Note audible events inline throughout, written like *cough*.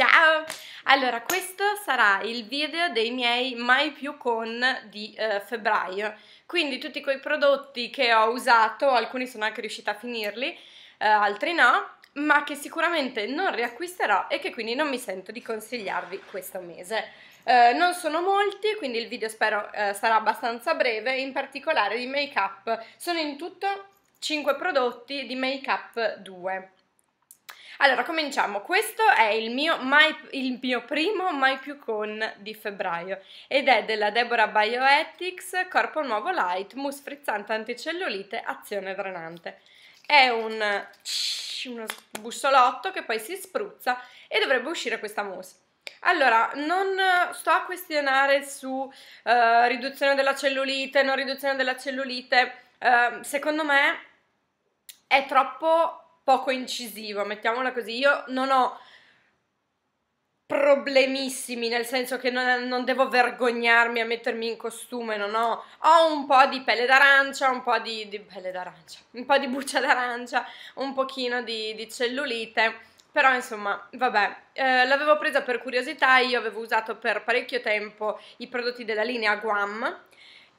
Ciao! Allora, questo sarà il video dei miei mai più con di eh, febbraio, quindi tutti quei prodotti che ho usato, alcuni sono anche riuscita a finirli, eh, altri no, ma che sicuramente non riacquisterò e che quindi non mi sento di consigliarvi questo mese. Eh, non sono molti, quindi il video spero eh, sarà abbastanza breve, in particolare di make-up. Sono in tutto 5 prodotti di make-up 2. Allora, cominciamo. Questo è il mio, mai, il mio primo Mai più con di febbraio ed è della Deborah Bioethics Corpo Nuovo Light, mousse frizzante anticellulite, azione drenante. È un uno bussolotto che poi si spruzza e dovrebbe uscire questa mousse. Allora, non sto a questionare su uh, riduzione della cellulite, non riduzione della cellulite. Uh, secondo me è troppo poco incisivo, mettiamola così. Io non ho problemissimi, nel senso che non, non, devo vergognarmi a mettermi in costume, non ho, ho un po' di pelle d'arancia, un po' di, di pelle d'arancia, un po' di buccia d'arancia, un pochino di, di cellulite, però insomma, vabbè, eh, l'avevo presa per curiosità, io avevo usato per parecchio tempo i prodotti della linea Guam,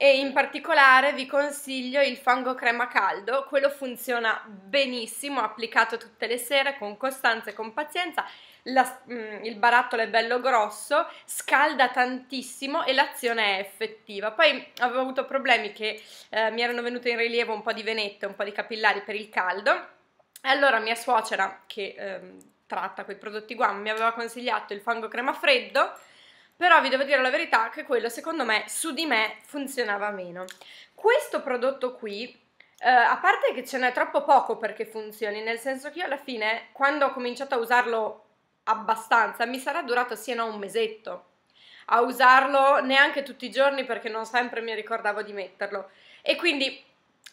e in particolare vi consiglio il fango crema caldo, quello funziona benissimo, applicato tutte le sere con costanza e con pazienza, la, mh, mm, il barattolo è bello grosso, scalda tantissimo e l'azione è effettiva. Poi avevo avuto problemi che eh, mi erano venute in rilievo un po' di venette, un po' di capillari per il caldo, e allora mia suocera che... Ehm, tratta quei prodotti qua mi aveva consigliato il fango crema freddo però vi devo dire la verità che quello secondo me su di me funzionava meno. Questo prodotto qui Uh, a parte che ce n'è troppo poco perché funzioni, nel senso che io alla fine, quando ho cominciato a usarlo abbastanza, mi sarà durato sì e no un mesetto a usarlo neanche tutti i giorni perché non sempre mi ricordavo di metterlo. E quindi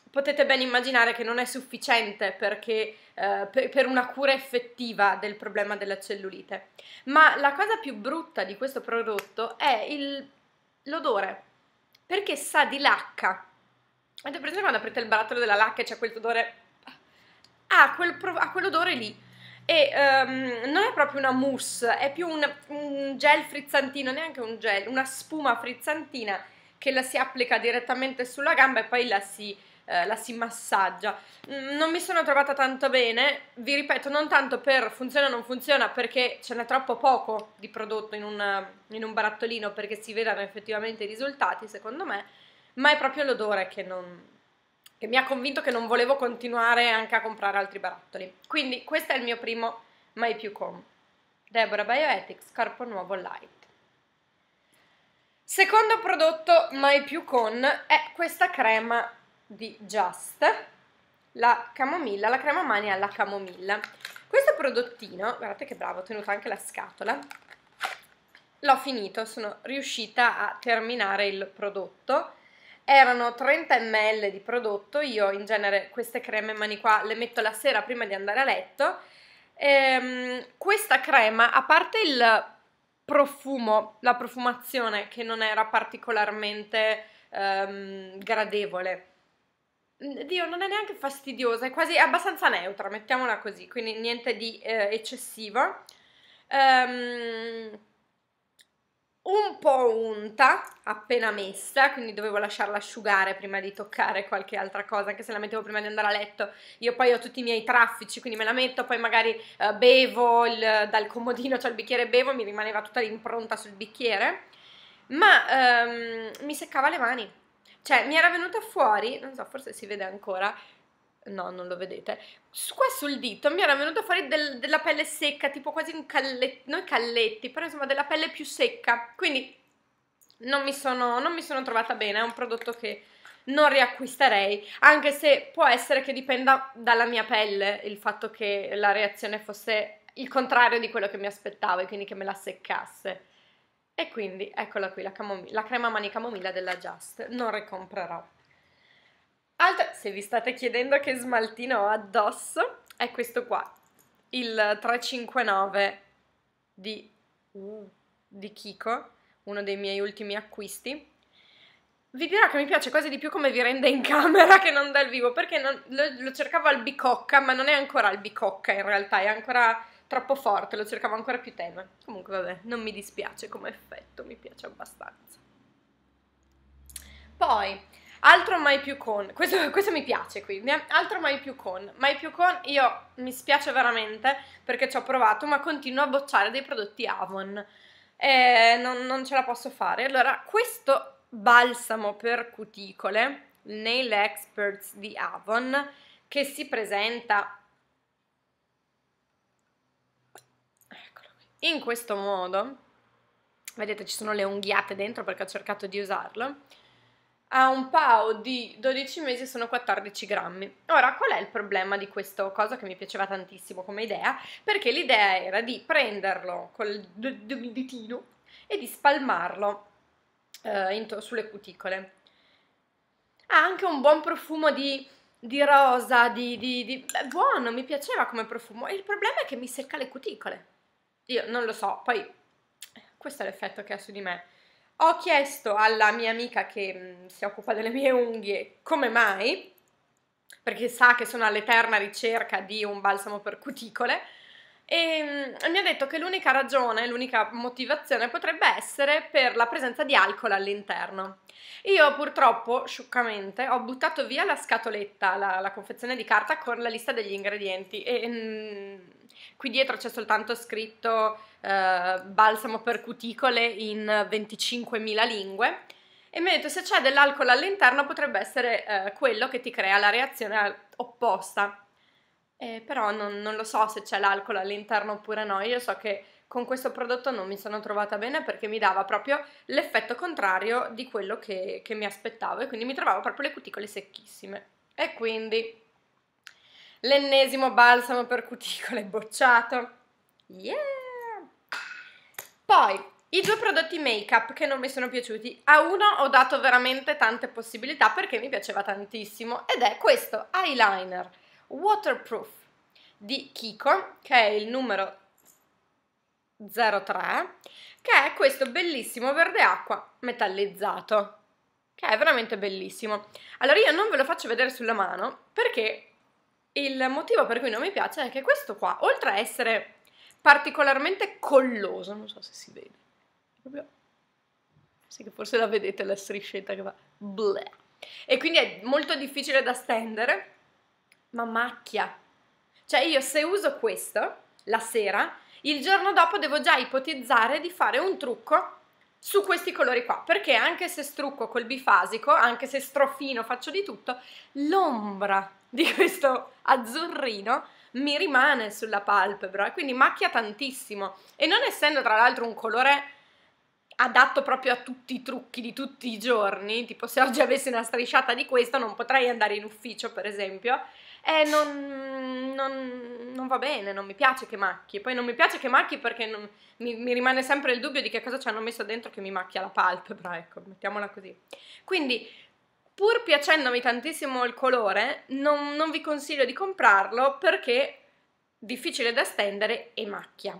potete ben immaginare che non è sufficiente perché, eh, per, per, una cura effettiva del problema della cellulite. Ma la cosa più brutta di questo prodotto è il, l'odore, perché sa di lacca. Avete presente quando aprite il barattolo della lacca e c'è quell'odore? Ah, quel, ha quell'odore lì. E um, non è proprio una mousse, è più un, un gel frizzantino, neanche un gel, una spuma frizzantina che la si applica direttamente sulla gamba e poi la si eh, la si massaggia. Mm, non mi sono trovata tanto bene, vi ripeto, non tanto per funziona o non funziona, perché ce n'è troppo poco di prodotto in un, in un barattolino perché si vedano effettivamente i risultati, secondo me, ma è proprio l'odore che non, che mi ha convinto che non volevo continuare anche a comprare altri barattoli. Quindi questo è il mio primo Mai più Com. Deborah Bioethics Corpo Nuovo Light. Secondo prodotto Mai più con è questa crema di Just, la camomilla, la crema mani alla camomilla. Questo prodottino, guardate che bravo, ho tenuto anche la scatola, l'ho finito, sono riuscita a terminare il prodotto. Erano 30 ml di prodotto, io in genere queste creme mani qua le metto la sera prima di andare a letto. Ehm, questa crema, a parte il profumo, la profumazione che non era particolarmente ehm, gradevole, Dio, non è neanche fastidiosa, è quasi abbastanza neutra, mettiamola così, quindi niente di eh, eccessivo. Um, un po' unta, appena messa, quindi dovevo lasciarla asciugare prima di toccare qualche altra cosa, anche se la mettevo prima di andare a letto. Io poi ho tutti i miei traffici, quindi me la metto, poi magari eh, bevo il, dal comodino, c'ho cioè il bicchiere bevo, mi rimaneva tutta l'impronta sul bicchiere, ma um, mi seccava le mani cioè, mi era venuta fuori, non so, forse si vede ancora, no, non lo vedete, qua sul dito mi era venuta fuori del, della pelle secca, tipo quasi un calletto, noi calletti, però insomma della pelle più secca, quindi non mi sono, non mi sono trovata bene, è un prodotto che non riacquisterei, anche se può essere che dipenda dalla mia pelle il fatto che la reazione fosse il contrario di quello che mi aspettavo e quindi che me la seccasse. E quindi eccola qui la, la crema a mani camomilla della Just, non ricomprerò. Altra, se vi state chiedendo che smaltino ho addosso, è questo qua, il 359 di, uh, di Kiko, uno dei miei ultimi acquisti. Vi dirò che mi piace quasi di più come vi rende in camera che non dal vivo, perché non, lo, lo cercavo al bicocca, ma non è ancora al bicocca in realtà, è ancora troppo forte, lo cercavo ancora più tenue. Comunque vabbè, non mi dispiace come effetto, mi piace abbastanza. Poi, altro mai più con, questo, *laughs* questo mi piace quindi, altro mai più con. Mai più con, io mi spiace veramente perché ci ho provato, ma continuo a bocciare dei prodotti Avon. Eh, non, non ce la posso fare. Allora, questo balsamo per cuticole, Nail Experts di Avon, che si presenta in questo modo, vedete ci sono le unghiate dentro perché ho cercato di usarlo, ha un pao di 12 mesi sono 14 grammi. Ora, qual è il problema di questo cosa che mi piaceva tantissimo come idea? Perché l'idea era di prenderlo col ditino e di spalmarlo eh, sulle cuticole. Ha anche un buon profumo di, di rosa, di, di, di... buono, mi piaceva come profumo. Il problema è che mi secca le cuticole io non lo so, poi questo è l'effetto che ha su di me. Ho chiesto alla mia amica che mh, mm, si occupa delle mie unghie come mai, perché sa che sono all'eterna ricerca di un balsamo per cuticole, e, ehm, mi ha detto che l'unica ragione, l'unica motivazione potrebbe essere per la presenza di alcol all'interno. Io purtroppo, scioccamente, ho buttato via la scatoletta, la, la, confezione di carta con la lista degli ingredienti e mm, qui dietro c'è soltanto scritto eh, balsamo per cuticole in 25.000 lingue e mi ha detto se c'è dell'alcol all'interno potrebbe essere eh, quello che ti crea la reazione opposta eh, però non, non lo so se c'è l'alcol all'interno oppure no, io so che con questo prodotto non mi sono trovata bene perché mi dava proprio l'effetto contrario di quello che, che mi aspettavo e quindi mi trovavo proprio le cuticole secchissime. E quindi l'ennesimo balsamo per cuticole bocciato. Yeah! Poi i due prodotti make up che non mi sono piaciuti, a uno ho dato veramente tante possibilità perché mi piaceva tantissimo ed è questo eyeliner Waterproof di Kiko, che è il numero 03, che è questo bellissimo verde acqua metallizzato, che è veramente bellissimo. Allora io non ve lo faccio vedere sulla mano perché il motivo per cui non mi piace è che questo qua, oltre a essere particolarmente colloso, non so se si vede, proprio... Sì che forse la vedete la striscetta che va... Bleh. E quindi è molto difficile da stendere ma macchia. Cioè io se uso questo la sera, il giorno dopo devo già ipotizzare di fare un trucco su questi colori qua, perché anche se strucco col bifasico, anche se strofino, faccio di tutto, l'ombra di questo azzurrino mi rimane sulla palpebra, quindi macchia tantissimo e non essendo tra l'altro un colore adatto proprio a tutti i trucchi di tutti i giorni, tipo se oggi avessi una strisciata di questo non potrei andare in ufficio per esempio, eh, non, non, non, va bene, non mi piace che macchi. Poi non mi piace che macchi perché non, mi, mi, rimane sempre il dubbio di che cosa ci hanno messo dentro che mi macchia la palpebra, ecco, mettiamola così. Quindi, pur piacendomi tantissimo il colore, non, non vi consiglio di comprarlo perché è difficile da stendere e macchia.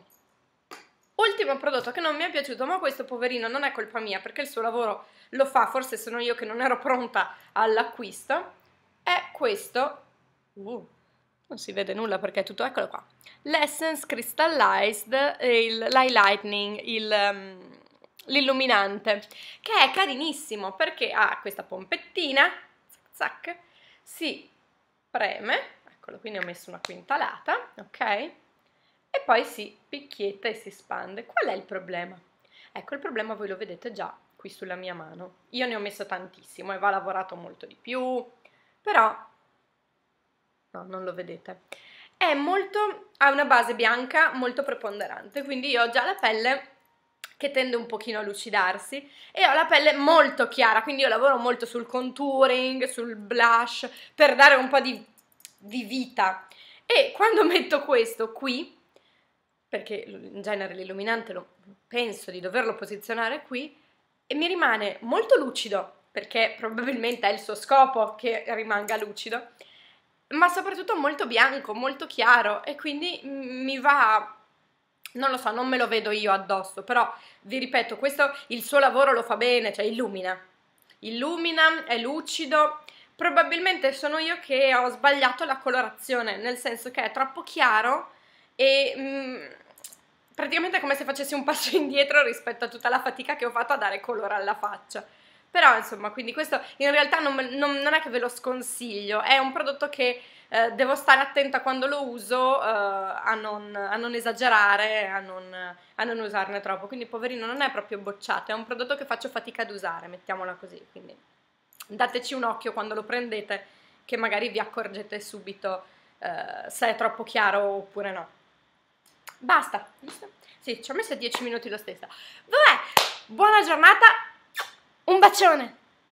Ultimo prodotto che non mi è piaciuto, ma questo poverino non è colpa mia perché il suo lavoro lo fa, forse sono io che non ero pronta all'acquisto, è questo Uh, non si vede nulla perché è tutto, eccolo qua. L'Essence Crystallized, eh, l'Eye Lightning, ehm, l'illuminante, che è carinissimo perché ha questa pompettina, zac, zac, si preme, eccolo qui ne ho messo una quintalata, ok? E poi si picchietta e si espande. Qual è il problema? Ecco, il problema voi lo vedete già qui sulla mia mano. Io ne ho messo tantissimo e va lavorato molto di più, però no, non lo vedete, è molto, ha una base bianca molto preponderante, quindi io ho già la pelle che tende un pochino a lucidarsi e ho la pelle molto chiara, quindi io lavoro molto sul contouring, sul blush, per dare un po' di, di vita. E quando *laughs* metto questo qui, perché in genere l'illuminante lo, penso di doverlo posizionare qui, e mi rimane molto lucido, perché probabilmente è il suo scopo che rimanga lucido, ma soprattutto molto bianco, molto chiaro e quindi mi va non lo so, non me lo vedo io addosso, però vi ripeto, questo il suo lavoro lo fa bene, cioè illumina. Illumina, è lucido. Probabilmente sono io che ho sbagliato la colorazione, nel senso che è troppo chiaro e mh, praticamente è come se facessi un passo *laughs* indietro rispetto a tutta la fatica che ho fatto a dare colore alla faccia. Però insomma, quindi questo in realtà non, non, non è che ve lo sconsiglio, è un prodotto che eh, devo stare attenta quando lo uso eh, a, non, a, non, esagerare, a non, a non, usarne troppo. Quindi poverino non è proprio bocciato, è un prodotto che faccio fatica ad usare, mettiamola così. Quindi dateci un occhio quando lo prendete, che magari vi accorgete subito eh, se è troppo chiaro oppure no. Basta, giusto? Sì, ci ho messo 10 minuti lo stesso. Vabbè, buona giornata! Un bacione!